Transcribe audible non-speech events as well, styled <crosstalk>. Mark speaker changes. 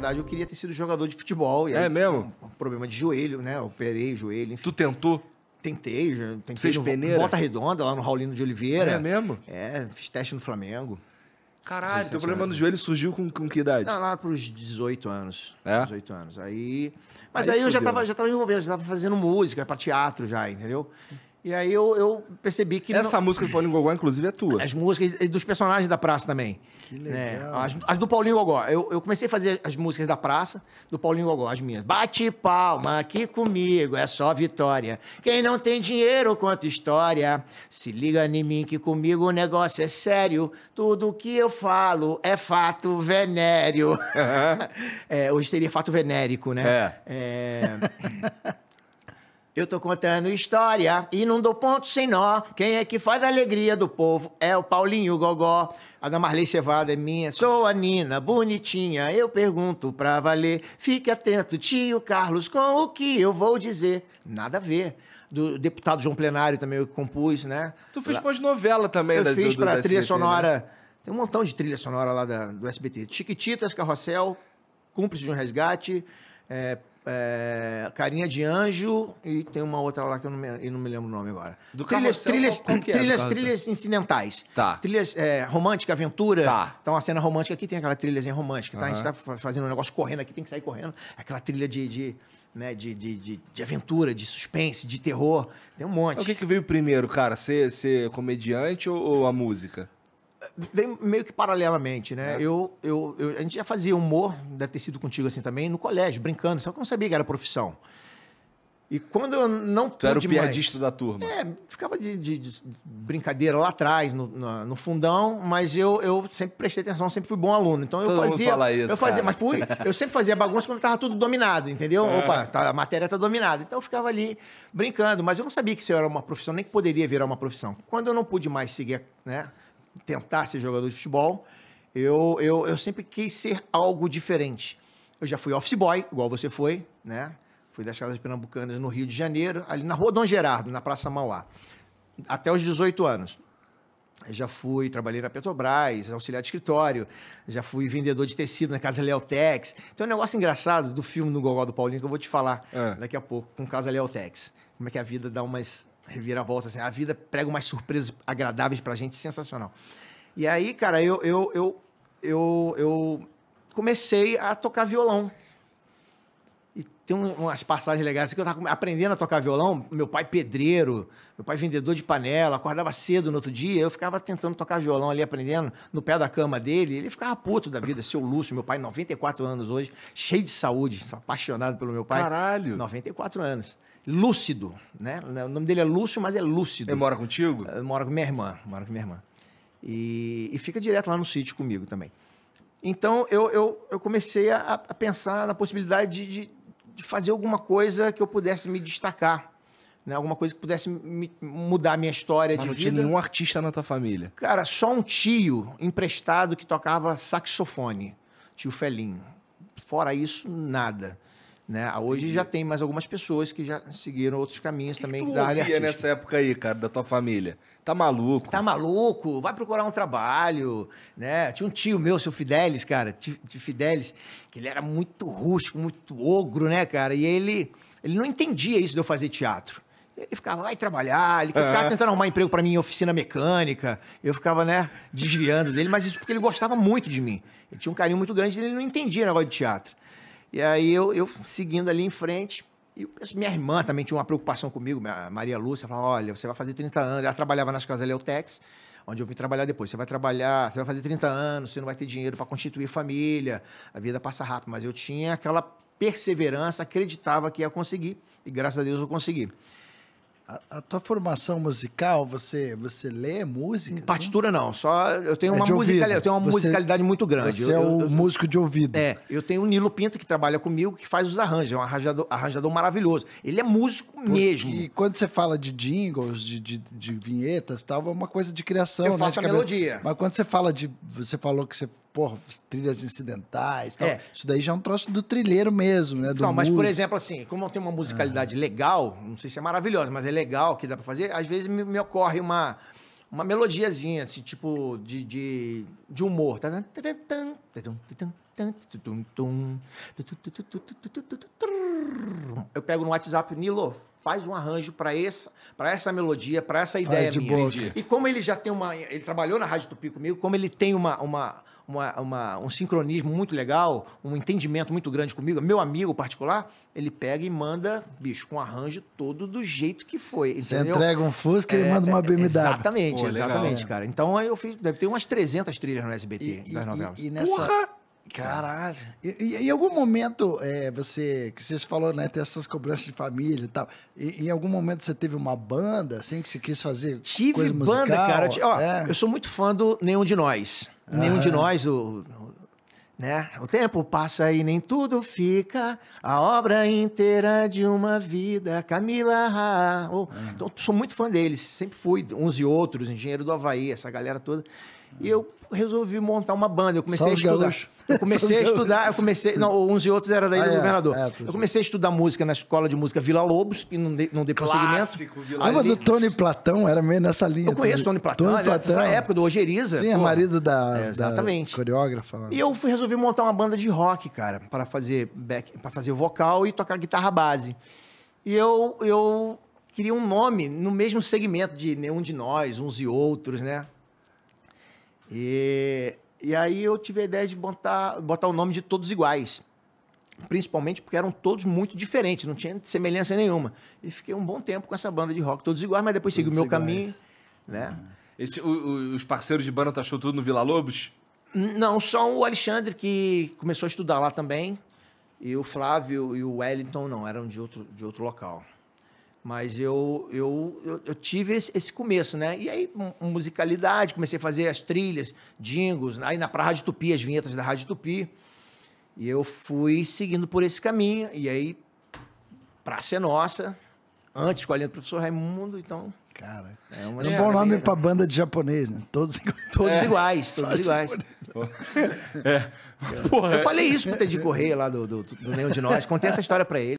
Speaker 1: verdade, eu queria ter sido jogador de futebol. é aí, mesmo? Um, problema de joelho, né? Eu operei joelho, enfim. Tu tentou? Tentei, já tentei. Fez no, peneira? Bota Redonda, lá no Raulino de Oliveira. É mesmo? É, fiz teste no Flamengo. Caralho, teu problema no joelho surgiu com, com que idade? Não, lá pros 18 anos. É? 18 anos. Aí... Mas aí, aí eu já tava, já tava envolvendo, já tava fazendo música pra teatro já, entendeu? E aí eu, eu percebi que. Essa não... música do Paulinho Gogó, inclusive, é tua. As músicas e dos personagens da praça também. Que né? legal. As, as, do Paulinho Gogó. Eu, eu, comecei a fazer as músicas da praça, do Paulinho Gogó, as minhas. Bate palma aqui comigo, é só vitória. Quem não tem dinheiro, conta história. Se liga em mim que comigo o negócio é sério. Tudo que eu falo é fato venéreo. <laughs> é, hoje teria fato venérico, né? É. é... Eu tô contando história e não dou ponto sem nó. Quem é que faz a alegria do povo é o Paulinho Gogó. A da Marley Cevada é minha. Sou a Nina, bonitinha. Eu pergunto pra valer. Fique atento, tio Carlos, com o que eu vou dizer. Nada a ver do deputado João Plenário também, eu que compus, né? Tu fez pós-novela também, Eu da, fiz do, do, pra do trilha SBT, né? sonora. Né? Tem um montão de trilha sonora lá da, do SBT. Chiquititas, Carrossel, Cúmplice de um Resgate, é, é, Carinha de Anjo e tem uma outra lá que eu não me, não me lembro o nome agora. Do trilhas, trilhas, qual, qual é trilhas, é trilhas incidentais. Tá. Trilhas é, romântica, aventura. Tá. Então a cena romântica aqui tem aquela trilha assim, romântica, tá? Uhum. A gente tá fazendo um negócio correndo aqui, tem que sair correndo. Aquela trilha de, de né, de, de, de, de, aventura, de suspense, de terror. Tem um monte. O que, que veio primeiro, cara? Ser, ser comediante ou, ou a música? vem meio que paralelamente, né? É. Eu, eu, eu, a gente já fazia humor, deve ter sido contigo assim também, no colégio, brincando, só que eu não sabia que era profissão. E quando eu não tu pude era o piadista mais, da turma. É, ficava de, de, de brincadeira lá atrás, no, no, no, fundão, mas eu, eu sempre prestei atenção, sempre fui bom aluno. Então Todo eu fazia. Isso, eu fazia, cara. mas fui, eu sempre fazia bagunça quando estava tudo dominado, entendeu? É. Opa, tá, a matéria tá dominada. Então eu ficava ali brincando, mas eu não sabia que isso era uma profissão, nem que poderia virar uma profissão. Quando eu não pude mais seguir, né? tentar ser jogador de futebol, eu, eu, eu sempre quis ser algo diferente. Eu já fui office boy, igual você foi, né? Fui das casas pernambucanas no Rio de Janeiro, ali na Rua Dom Gerardo, na Praça Mauá, até os 18 anos. Eu já fui, trabalhei na Petrobras, auxiliar de escritório, já fui vendedor de tecido na Casa Leotex. Tem um negócio engraçado do filme do Gogó do Paulinho que eu vou te falar é. daqui a pouco, com Casa Leotex. Como é que a vida dá umas reviravolta, assim, a vida prega umas surpresas agradáveis pra gente, sensacional. E aí, cara, eu, eu, eu, eu, eu comecei a tocar violão. E tem umas passagens legais assim, que eu tava aprendendo a tocar violão. Meu pai pedreiro, meu pai vendedor de panela, acordava cedo no outro dia. Eu ficava tentando tocar violão ali, aprendendo, no pé da cama dele. Ele ficava puto da vida, seu Lúcio, meu pai, 94 anos hoje, cheio de saúde, apaixonado pelo meu pai. Caralho! 94 anos. Lúcido, né? O nome dele é Lúcio, mas é Lúcido. Ele mora contigo? É, mora com minha irmã, mora com minha irmã. E, e fica direto lá no sítio comigo também. Então eu, eu, eu comecei a, a, pensar na possibilidade de, de, de, fazer alguma coisa que eu pudesse me destacar. Né? Alguma coisa que pudesse me, mudar a minha história Mas de não vida. Não tinha nenhum artista na tua família. Cara, só um tio emprestado que tocava saxofone, tio Felinho. Fora isso, nada. Né? Hoje Entendi. já tem mais algumas pessoas que já seguiram outros caminhos que também que tu da área artística. nessa época aí, cara, da tua família? Tá maluco? Tá maluco? Vai procurar um trabalho, né? Tinha um tio meu, seu Fidelis, cara, de Fidelis, que ele era muito rústico, muito ogro, né, cara? E ele, ele não entendia isso de eu fazer teatro. Ele ficava, vai trabalhar, ele ficava tentando arrumar emprego para mim em oficina mecânica. Eu ficava, né, desviando dele, mas isso porque ele gostava muito de mim. Ele tinha um carinho muito grande, ele não entendia negócio de teatro. E aí eu, eu seguindo ali em frente, e minha irmã também tinha uma preocupação comigo, Maria Lúcia, falava, olha, você vai fazer 30 anos. Ela trabalhava nas casas Leotex, onde eu vim trabalhar depois. Você vai trabalhar, você vai fazer 30 anos, você não vai ter dinheiro para constituir família, a vida passa rápido. Mas eu tinha aquela perseverança, acreditava que ia conseguir, e graças a Deus eu consegui. A, tua formação musical, você, você lê música? Assim? Partitura não, só eu tenho é uma musicalidade, eu tenho uma você, musicalidade muito grande. Você eu, é o eu, músico de ouvido. É, eu tenho o Nilo Pinto que trabalha comigo, que faz os arranjos, é um arranjador, arranjador maravilhoso. Ele é músico mesmo. E quando você fala de jingles, de, de, de vinhetas, tal, é uma coisa de criação, Eu né, faço né, a melodia. Mas quando você fala de você falou que você porra, trilhas incidentais tal. É. Isso daí já é um troço do trilheiro mesmo, né? Do não, mas músico. por exemplo, assim, como tem uma musicalidade ah. legal, não sei se é maravilhosa, mas é legal que dá para fazer, às vezes me, me ocorre uma, uma melodiazinha, assim, tipo, de, de, de humor. Tá? Eu pego no WhatsApp, Nilo, faz um arranjo para essa, para essa melodia, para essa ideia Ai, minha. E como ele já tem uma, ele trabalhou na Rádio Tupi comigo, como ele tem uma, uma uma, uma, um sincronismo muito legal, um entendimento muito grande comigo, meu amigo particular, ele pega e manda, bicho, com um arranjo todo do jeito que foi. Entendeu? Você entrega um Fusca e é, ele manda uma é, BMW. Exatamente, Pô, exatamente, é. cara. Então aí eu fiz, deve ter umas 300 trilhas no SBT e, das novelas. E, e nessa... Porra! Caralho. E, em algum momento, é, você. Que vocês falaram, né? Ter essas cobranças de família e tal. E, em algum momento você teve uma banda, assim, que você quis fazer? Tive banda, musical, cara. Ó, é. Eu sou muito fã do Nenhum de Nós. Nenhum de nós, o, o, né? o tempo passa e nem tudo fica, a obra inteira de uma vida, Camila. Ah. Oh, então, sou muito fã deles, sempre fui, uns e outros, Engenheiro do Havaí, essa galera toda. E eu resolvi montar uma banda, eu comecei Só a estudar. Eu comecei a estudar, eu comecei. Não, uns e outros era da Ilha ah, do é, Governador. É, eu comecei a estudar música na escola de música Vila Lobos, e não dei, não dei prosseguimento. Lembra ah, do Tony Platão? Era meio nessa linha. Eu conheço Tony Platão, Tony Platão. Nessa época do Ogeriza Sim, pô. é marido da, é, exatamente. Da coreógrafa. E eu fui, resolvi montar uma banda de rock, cara, para fazer, back, para fazer vocal e tocar guitarra base. E eu, eu queria um nome no mesmo segmento de nenhum de nós, uns e outros, né? E e aí eu tive a ideia de botar, botar o nome de todos iguais. Principalmente porque eram todos muito diferentes, não tinha semelhança nenhuma. E fiquei um bom tempo com essa banda de rock, todos iguais, mas depois segui o meu iguais. caminho. Né? Ah. Esse, o, o, os parceiros de banda tu achou tudo no Vila Lobos? Não, só o Alexandre que começou a estudar lá também. E o Flávio e o Wellington não, eram de outro, de outro local. Mas eu, eu, eu, eu tive esse, esse, começo, né? E aí, musicalidade, comecei a fazer as trilhas, jingles aí na pra Rádio Tupi, as vinhetas da Rádio Tupi. E eu fui seguindo por esse caminho. E aí, Praça é Nossa, antes escolhendo o professor Raimundo, então. Cara, é, uma é um bom nome pra banda de japonês, né? Todos, <laughs> todos é, iguais, todos iguais. É. Porra, é. eu falei isso pro é. de Correia lá do, do, do Nenhum de Nós, contei essa história pra ele.